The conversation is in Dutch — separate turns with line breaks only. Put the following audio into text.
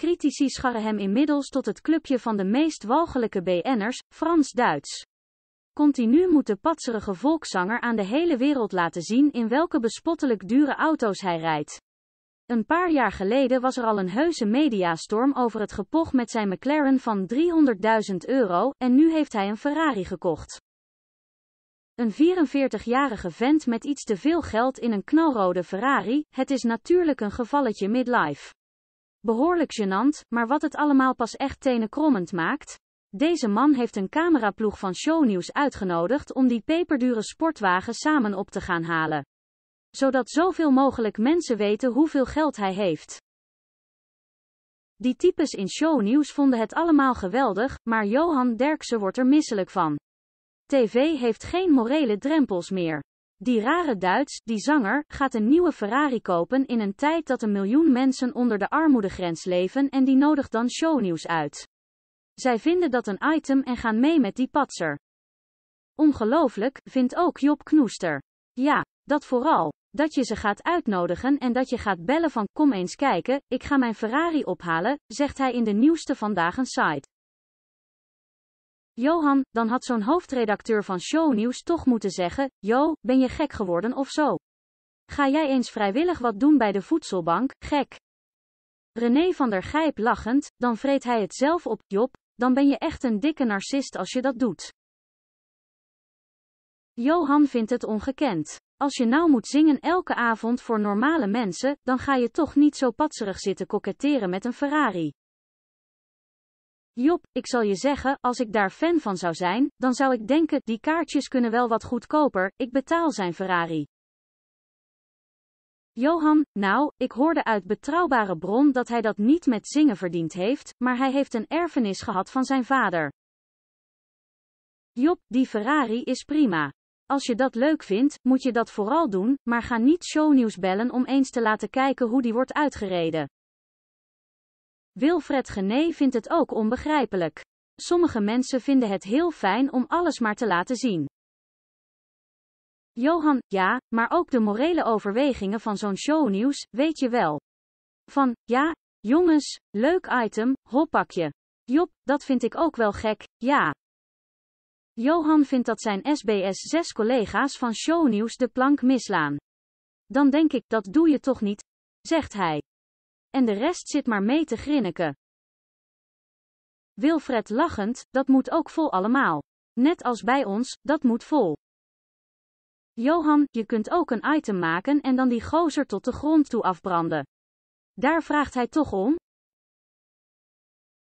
Critici scharren hem inmiddels tot het clubje van de meest walgelijke BN'ers, Frans-Duits. Continu moet de patserige volkszanger aan de hele wereld laten zien in welke bespottelijk dure auto's hij rijdt. Een paar jaar geleden was er al een heuse mediastorm over het gepoch met zijn McLaren van 300.000 euro en nu heeft hij een Ferrari gekocht. Een 44-jarige vent met iets te veel geld in een knalrode Ferrari, het is natuurlijk een gevalletje midlife. Behoorlijk gênant, maar wat het allemaal pas echt tenenkrommend maakt? Deze man heeft een cameraploeg van shownieuws uitgenodigd om die peperdure sportwagen samen op te gaan halen. Zodat zoveel mogelijk mensen weten hoeveel geld hij heeft. Die types in shownieuws vonden het allemaal geweldig, maar Johan Derksen wordt er misselijk van. TV heeft geen morele drempels meer. Die rare Duits, die zanger, gaat een nieuwe Ferrari kopen in een tijd dat een miljoen mensen onder de armoedegrens leven en die nodigt dan shownieuws uit. Zij vinden dat een item en gaan mee met die patser. Ongelooflijk, vindt ook Job Knoester. Ja, dat vooral. Dat je ze gaat uitnodigen en dat je gaat bellen van kom eens kijken, ik ga mijn Ferrari ophalen, zegt hij in de nieuwste vandaag een site. Johan, dan had zo'n hoofdredacteur van Shownieuws toch moeten zeggen, Jo, ben je gek geworden of zo? Ga jij eens vrijwillig wat doen bij de voedselbank, gek? René van der Gijp lachend, dan vreet hij het zelf op, Job, dan ben je echt een dikke narcist als je dat doet. Johan vindt het ongekend. Als je nou moet zingen elke avond voor normale mensen, dan ga je toch niet zo patserig zitten koketteren met een Ferrari. Job, ik zal je zeggen, als ik daar fan van zou zijn, dan zou ik denken, die kaartjes kunnen wel wat goedkoper, ik betaal zijn Ferrari. Johan, nou, ik hoorde uit betrouwbare bron dat hij dat niet met zingen verdiend heeft, maar hij heeft een erfenis gehad van zijn vader. Job, die Ferrari is prima. Als je dat leuk vindt, moet je dat vooral doen, maar ga niet shownieuws bellen om eens te laten kijken hoe die wordt uitgereden. Wilfred Gené vindt het ook onbegrijpelijk. Sommige mensen vinden het heel fijn om alles maar te laten zien. Johan, ja, maar ook de morele overwegingen van zo'n shownieuws, weet je wel. Van, ja, jongens, leuk item, hoppakje. Job, dat vind ik ook wel gek, ja. Johan vindt dat zijn SBS 6 collega's van shownieuws de plank mislaan. Dan denk ik, dat doe je toch niet, zegt hij. En de rest zit maar mee te grinniken. Wilfred lachend, dat moet ook vol allemaal. Net als bij ons, dat moet vol. Johan, je kunt ook een item maken en dan die gozer tot de grond toe afbranden. Daar vraagt hij toch om?